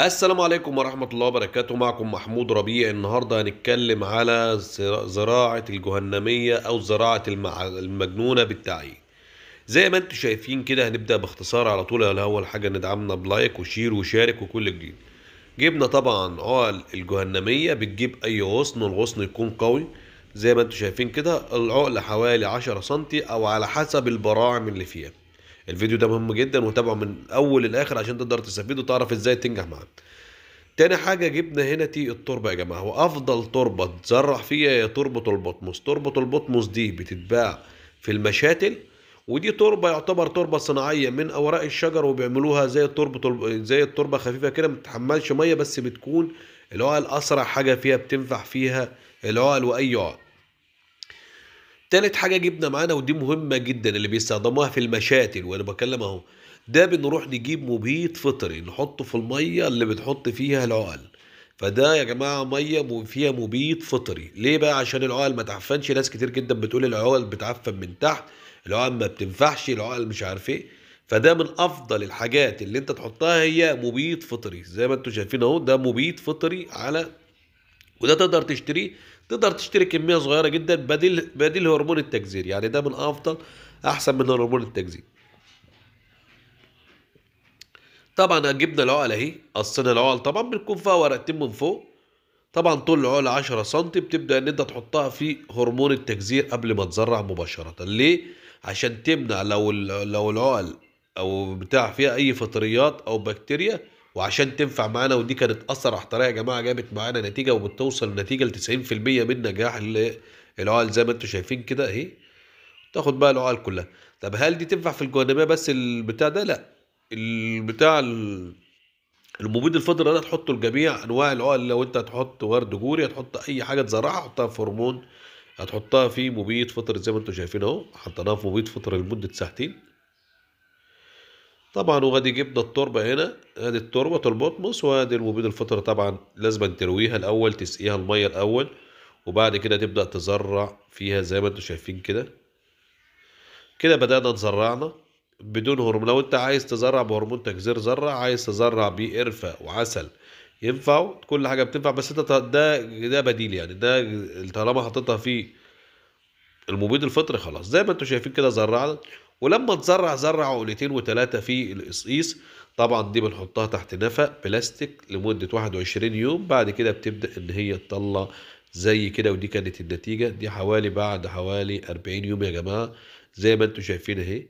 السلام عليكم ورحمة الله وبركاته معكم محمود ربيع النهاردة هنتكلم على زراعة الجهنمية أو زراعة المجنونة بالتعيين زي ما انتم شايفين كده هنبدأ باختصار على طول الأول حاجة ندعمنا بلايك وشير وشارك وكل جديد جبنا طبعا عقل الجهنمية بتجيب أي غصن الغصن يكون قوي زي ما انتم شايفين كده العقل حوالي 10 سنتي أو على حسب البراعم اللي فيها الفيديو ده مهم جدا وتابعه من اول لاخر عشان تقدر تستفيد وتعرف ازاي تنجح معاه تاني حاجه جبنا هنا تي التربه يا جماعه وافضل تربه تزرع فيها هي تربه البطمس تربه البطمس دي بتتباع في المشاتل ودي تربه يعتبر تربه صناعيه من اوراق الشجر وبيعملوها زي التربه زي التربه خفيفه كده ما بتتحملش ميه بس بتكون العقل اسرع حاجه فيها بتنفع فيها العقل واي عقل تالت حاجة جبنا معانا ودي مهمة جدا اللي بيستخدموها في المشاتل وانا بكلم اهو ده بنروح نجيب مبيد فطري نحطه في المية اللي بتحط فيها العقل فده يا جماعة مية فيها مبيد فطري ليه بقى عشان العقل ما تعفنش ناس كتير جدا بتقول العقل بتعفن من تحت العقل ما بتنفعش العقل مش عارف ايه فده من افضل الحاجات اللي انت تحطها هي مبيد فطري زي ما انتم شايفين اهو ده مبيد فطري على وده تقدر تشتريه تقدر تشتري كميه صغيره جدا بديل بديل هرمون التجزير يعني ده من افضل احسن من هرمون التجزير طبعا جبنا العقله اهي قصينا العقل طبعا بتكون فيها ورقتين من فوق طبعا طول العقله 10 سم بتبدا ان انت تحطها في هرمون التجزير قبل ما تزرع مباشره ليه عشان تمنع لو لو العقل او بتاع فيها اي فطريات او بكتيريا وعشان تنفع معانا ودي كانت أسرع طريقة يا جماعة جابت معانا نتيجة وبتوصل نتيجة ل 90% من نجاح العقل زي ما انتوا شايفين كده اهي تاخد بقى العقل كلها طب هل دي تنفع في الجوانبية بس البتاع ده لا البتاع المبيد الفضل ده تحطه لجميع انواع العقل لو انت هتحط ورد جوري هتحط اي حاجه تزرعها حطها في هرمون هتحطها في مبيد فطر زي ما انتم شايفين اهو حطيناها في مبيد فطر لمده ساعتين طبعا وغادي ده التربة هنا ادي التربة البطمس وادي المبيد الفطر طبعا لازم ترويها الاول تسقيها المية الاول وبعد كده تبدأ تزرع فيها زي ما انتم شايفين كده كده بدأنا نزرعنا بدون هرمون لو انت عايز تزرع بهرمون تكزير زرع عايز تزرع بيه وعسل ينفع كل حاجة بتنفع بس انت ده ده بديل يعني ده طالما حطيتها فيه المبيد الفطري خلاص زي ما انتم شايفين كده زرعنا ولما تزرع زرع عقلتين وثلاثة في القصقيص طبعا دي بنحطها تحت نفق بلاستيك لمدة 21 يوم بعد كده بتبدأ ان هي تطلع زي كده ودي كانت النتيجة دي حوالي بعد حوالي 40 يوم يا جماعة زي ما انتم شايفين اهي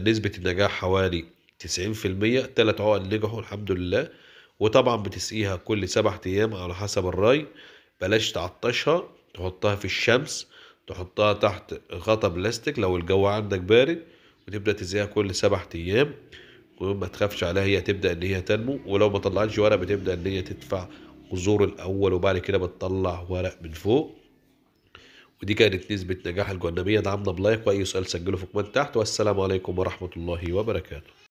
نسبة النجاح حوالي 90% تلات عقل نجحوا الحمد لله وطبعا بتسقيها كل سبعة ايام على حسب الراي بلاش تعطشها تحطها في الشمس تحطها تحت غطا بلاستيك لو الجو عندك بارد وتبدأ تزيها كل سبع أيام وما تخافش عليها هي تبدأ إن هي تنمو ولو ما طلعتش ورق بتبدأ إن هي تدفع جذور الأول وبعد كده بتطلع ورق من فوق ودي كانت نسبة نجاح الجهنمية دعمنا بلايك وأي سؤال سجله في كومنت تحت والسلام عليكم ورحمة الله وبركاته